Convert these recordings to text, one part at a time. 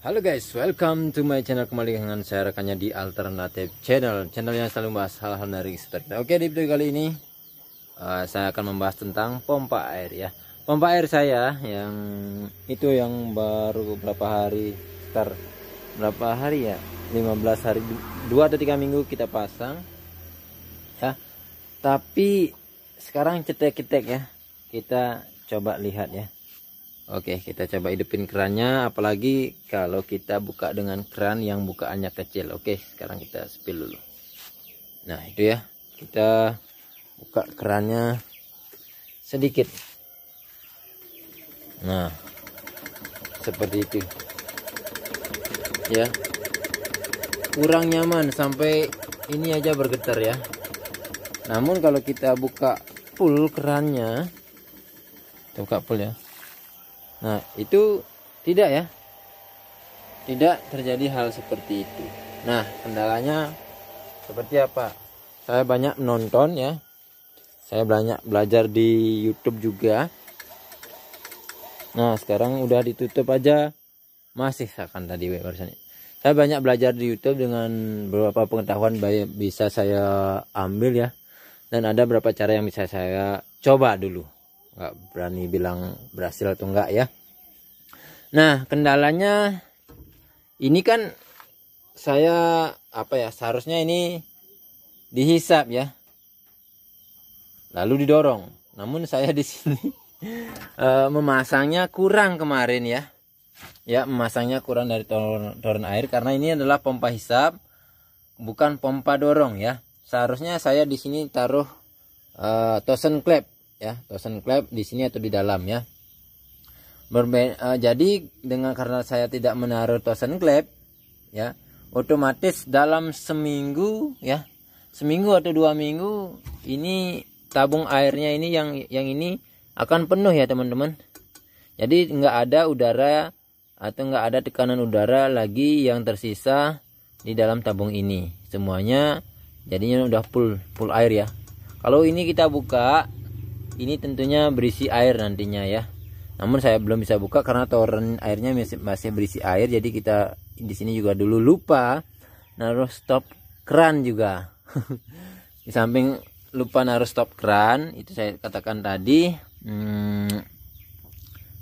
Halo guys, welcome to my channel kembali dengan saya rekannya di Alternative Channel Channel yang selalu membahas hal-hal menarik seperti itu Oke di video kali ini uh, Saya akan membahas tentang pompa air ya Pompa air saya yang itu yang baru berapa hari Sekitar berapa hari ya 15 hari 2 atau 3 minggu kita pasang Ya Tapi sekarang cetek-cetek ya Kita coba lihat ya Oke, kita coba hidupin kerannya. Apalagi kalau kita buka dengan keran yang bukaannya kecil. Oke, sekarang kita spill dulu. Nah, itu ya. Kita buka kerannya sedikit. Nah, seperti itu. Ya. Kurang nyaman sampai ini aja bergetar ya. Namun kalau kita buka full kerannya, kita buka full ya. Nah, itu tidak ya. Tidak terjadi hal seperti itu. Nah, kendalanya seperti apa? Saya banyak menonton ya. Saya banyak belajar di YouTube juga. Nah, sekarang udah ditutup aja. Masih akan tadi barusan. Saya banyak belajar di YouTube dengan beberapa pengetahuan bisa saya ambil ya. Dan ada beberapa cara yang bisa saya coba dulu nggak berani bilang berhasil atau enggak ya nah kendalanya ini kan saya apa ya seharusnya ini dihisap ya lalu didorong namun saya di sini e, memasangnya kurang kemarin ya ya memasangnya kurang dari toren air karena ini adalah pompa hisap bukan pompa dorong ya seharusnya saya di sini taruh e, tosen klep ya dosen klep di sini atau di dalam ya Berbe uh, jadi dengan karena saya tidak menaruh dosen klep ya otomatis dalam seminggu ya seminggu atau dua minggu ini tabung airnya ini yang yang ini akan penuh ya teman-teman jadi nggak ada udara atau nggak ada tekanan udara lagi yang tersisa di dalam tabung ini semuanya jadinya udah full full air ya kalau ini kita buka ini tentunya berisi air nantinya ya namun saya belum bisa buka karena toren airnya masih berisi air jadi kita di sini juga dulu lupa naruh stop keran juga di samping lupa naruh stop keran itu saya katakan tadi hmm,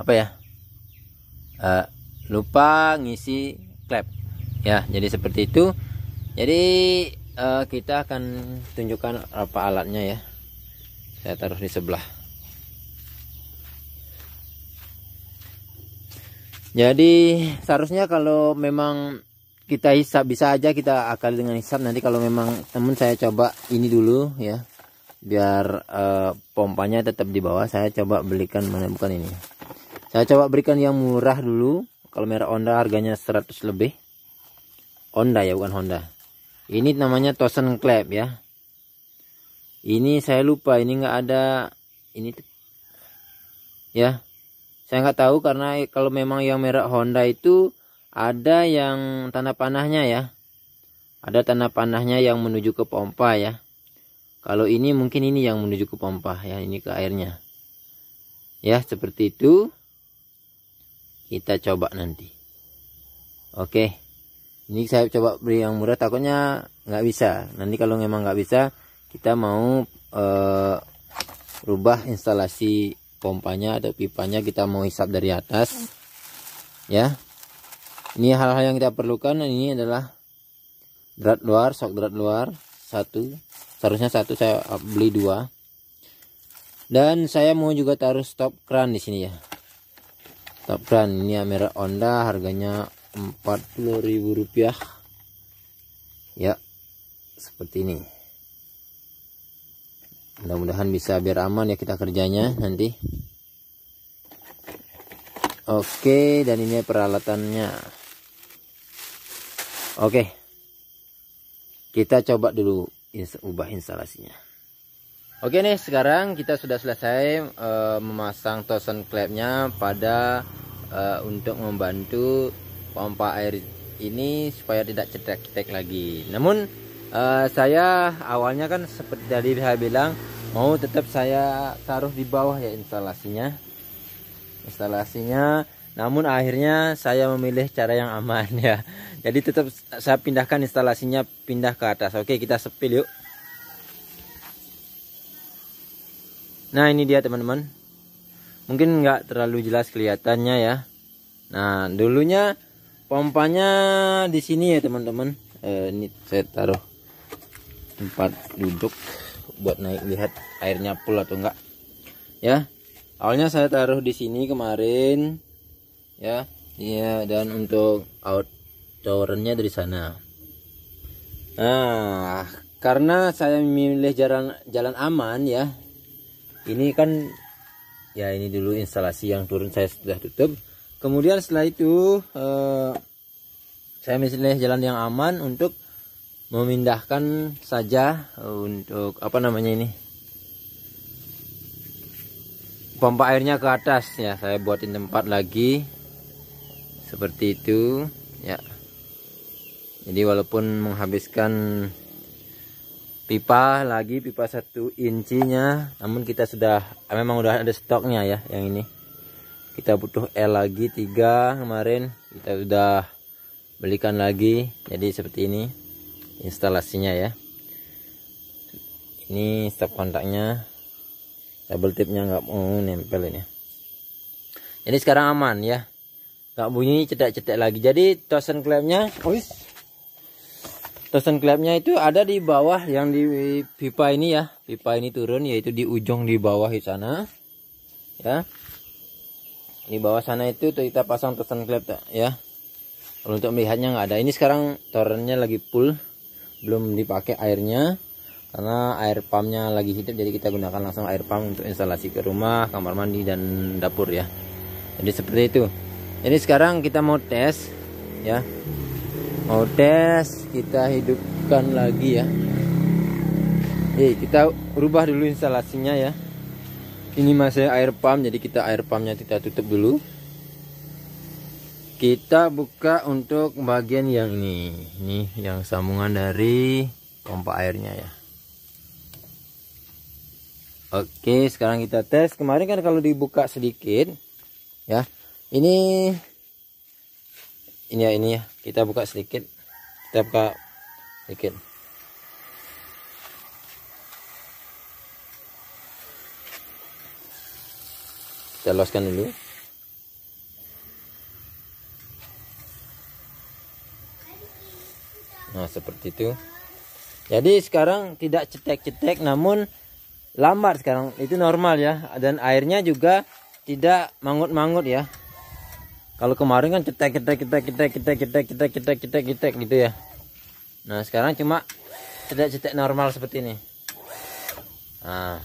apa ya uh, lupa ngisi klep ya jadi seperti itu jadi uh, kita akan tunjukkan apa alatnya ya saya taruh di sebelah jadi seharusnya kalau memang kita hisap bisa aja kita akali dengan hisap nanti kalau memang temen saya coba ini dulu ya biar uh, pompanya tetap di bawah saya coba belikan mana bukan ini saya coba berikan yang murah dulu kalau merek Honda harganya 100 lebih Honda ya bukan Honda ini namanya Tosen Clap ya ini saya lupa ini nggak ada ini ya saya nggak tahu karena kalau memang yang merek Honda itu ada yang tanah panahnya ya ada tanah panahnya yang menuju ke pompa ya kalau ini mungkin ini yang menuju ke pompa ya ini ke airnya ya seperti itu kita coba nanti oke ini saya coba beri yang murah takutnya nggak bisa nanti kalau memang nggak bisa kita mau uh, rubah instalasi pompanya atau pipanya kita mau hisap dari atas ya ini hal-hal yang kita perlukan ini adalah drat luar sok drat luar satu seharusnya satu saya beli dua dan saya mau juga taruh stop kran di sini ya stop kran ini ya merek Honda harganya 40.000 rupiah ya seperti ini mudah-mudahan bisa biar aman ya kita kerjanya nanti oke dan ini peralatannya oke kita coba dulu ubah instalasinya oke nih sekarang kita sudah selesai uh, memasang tosen klepnya pada uh, untuk membantu pompa air ini supaya tidak cetek-cetek lagi namun Eh, saya awalnya kan seperti tadi saya bilang mau tetap saya taruh di bawah ya instalasinya instalasinya namun akhirnya saya memilih cara yang aman ya jadi tetap saya pindahkan instalasinya pindah ke atas oke kita sepil yuk nah ini dia teman-teman mungkin nggak terlalu jelas kelihatannya ya nah dulunya pompanya di sini ya teman-teman eh, ini saya taruh tempat duduk buat naik lihat airnya full atau enggak ya awalnya saya taruh di sini kemarin ya iya dan untuk out towernya dari sana nah karena saya memilih jalan jalan aman ya ini kan ya ini dulu instalasi yang turun saya sudah tutup kemudian setelah itu eh, saya memilih jalan yang aman untuk memindahkan saja untuk apa namanya ini pompa airnya ke atas ya saya buatin tempat lagi seperti itu ya jadi walaupun menghabiskan pipa lagi pipa satu incinya namun kita sudah memang udah ada stoknya ya yang ini kita butuh L lagi tiga kemarin kita sudah belikan lagi jadi seperti ini instalasinya ya ini stop kontaknya double tipnya nggak mau nempel ini ini sekarang aman ya nggak bunyi cetek-cetek lagi jadi tosen klepnya ois tosen klepnya itu ada di bawah yang di pipa ini ya pipa ini turun yaitu di ujung di bawah di sana ya di bawah sana itu kita pasang tosen klep ya kalau untuk melihatnya nggak ada ini sekarang torrennya lagi full belum dipakai airnya karena air pumpnya lagi hidup jadi kita gunakan langsung air pump untuk instalasi ke rumah kamar mandi dan dapur ya jadi seperti itu jadi sekarang kita mau tes ya mau tes kita hidupkan lagi ya jadi kita rubah dulu instalasinya ya ini masih air pump jadi kita air pumpnya kita tutup dulu kita buka untuk bagian yang ini ini yang sambungan dari pompa airnya ya Oke sekarang kita tes kemarin kan kalau dibuka sedikit ya ini ini ya ini ya kita buka sedikit kita buka sedikit kita loskan dulu seperti itu jadi sekarang tidak cetek-cetek namun lambat sekarang itu normal ya dan airnya juga tidak mangut-mangut ya kalau kemarin kan cetek cetek cetek cetek cetek cetek cetek cetek cetek cetek gitu ya nah sekarang cuma cetek cetek normal seperti ini nah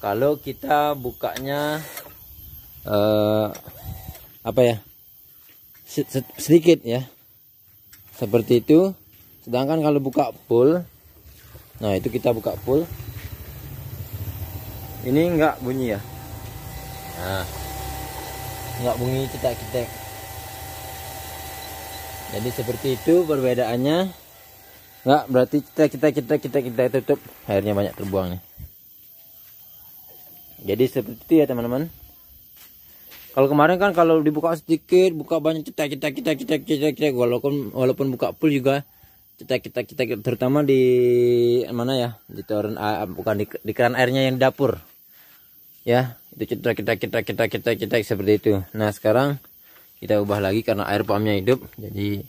kalau kita bukanya eh, apa ya sedikit ya seperti itu sedangkan kalau buka full nah itu kita buka full ini enggak bunyi ya nah enggak bunyi cetak kita, jadi seperti itu perbedaannya enggak berarti kita kita kita kita kita tutup airnya banyak terbuang nih jadi seperti itu ya teman-teman kalau kemarin kan kalau dibuka sedikit, buka banyak cetak cetek cetek cetek cetek cetek walaupun walaupun buka full juga cetek cetek cetek terutama di mana ya? Di toren bukan di, di keran airnya yang dapur. Ya, itu cetek cetek cetek cetek cetek cetek seperti itu. Nah, sekarang kita ubah lagi karena air pamnya hidup. Jadi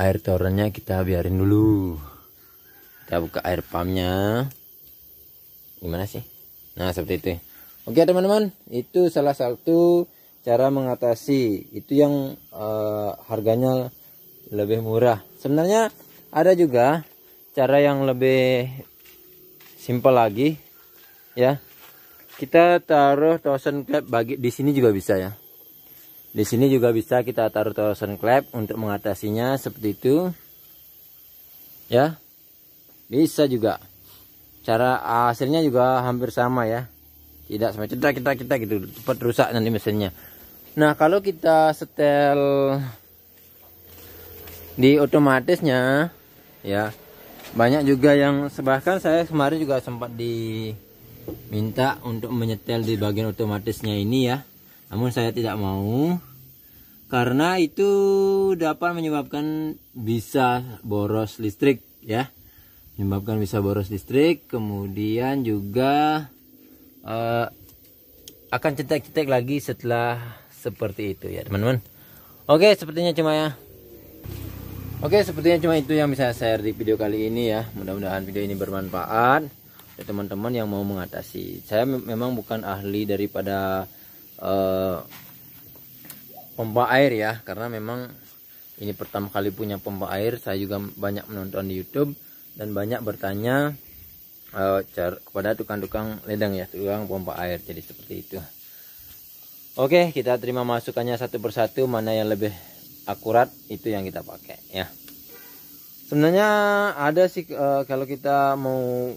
air torennya kita biarin dulu. Kita buka air pamnya, Gimana sih? Nah, seperti itu. Oke teman-teman, itu salah satu cara mengatasi itu yang uh, harganya lebih murah. Sebenarnya ada juga cara yang lebih simple lagi ya. Kita taruh torsion clap bagi di sini juga bisa ya. Di sini juga bisa kita taruh torsion clap untuk mengatasinya seperti itu. Ya. Bisa juga. Cara hasilnya juga hampir sama ya tidak sampai cedera kita kita gitu cepat rusak nanti mesinnya nah kalau kita setel di otomatisnya ya banyak juga yang sebahkan saya kemarin juga sempat diminta untuk menyetel di bagian otomatisnya ini ya namun saya tidak mau karena itu dapat menyebabkan bisa boros listrik ya menyebabkan bisa boros listrik kemudian juga uh, akan cetek-cetek lagi setelah seperti itu ya teman-teman oke sepertinya cuma ya oke sepertinya cuma itu yang bisa saya share di video kali ini ya mudah-mudahan video ini bermanfaat untuk teman-teman yang mau mengatasi saya memang bukan ahli daripada uh, pompa air ya karena memang ini pertama kali punya pompa air saya juga banyak menonton di YouTube dan banyak bertanya uh, eh, cara, kepada tukang-tukang ledeng ya tukang pompa air jadi seperti itu oke kita terima masukannya satu persatu mana yang lebih akurat itu yang kita pakai ya sebenarnya ada sih uh, kalau kita mau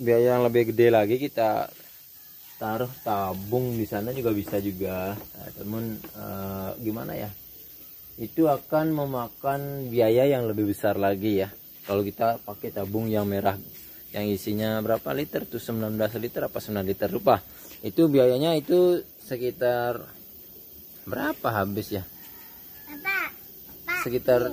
biaya yang lebih gede lagi kita taruh tabung di sana juga bisa juga nah, teman uh, eh, gimana ya itu akan memakan biaya yang lebih besar lagi ya kalau kita pakai tabung yang merah yang isinya berapa liter tuh 19 liter apa 9 liter rupa itu biayanya itu sekitar berapa habis ya sekitar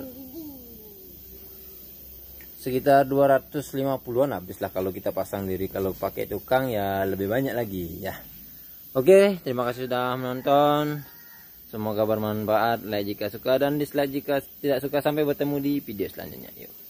sekitar 250-an habis lah kalau kita pasang diri kalau pakai tukang ya lebih banyak lagi ya oke terima kasih sudah menonton semoga bermanfaat like jika suka dan dislike jika tidak suka sampai bertemu di video selanjutnya yuk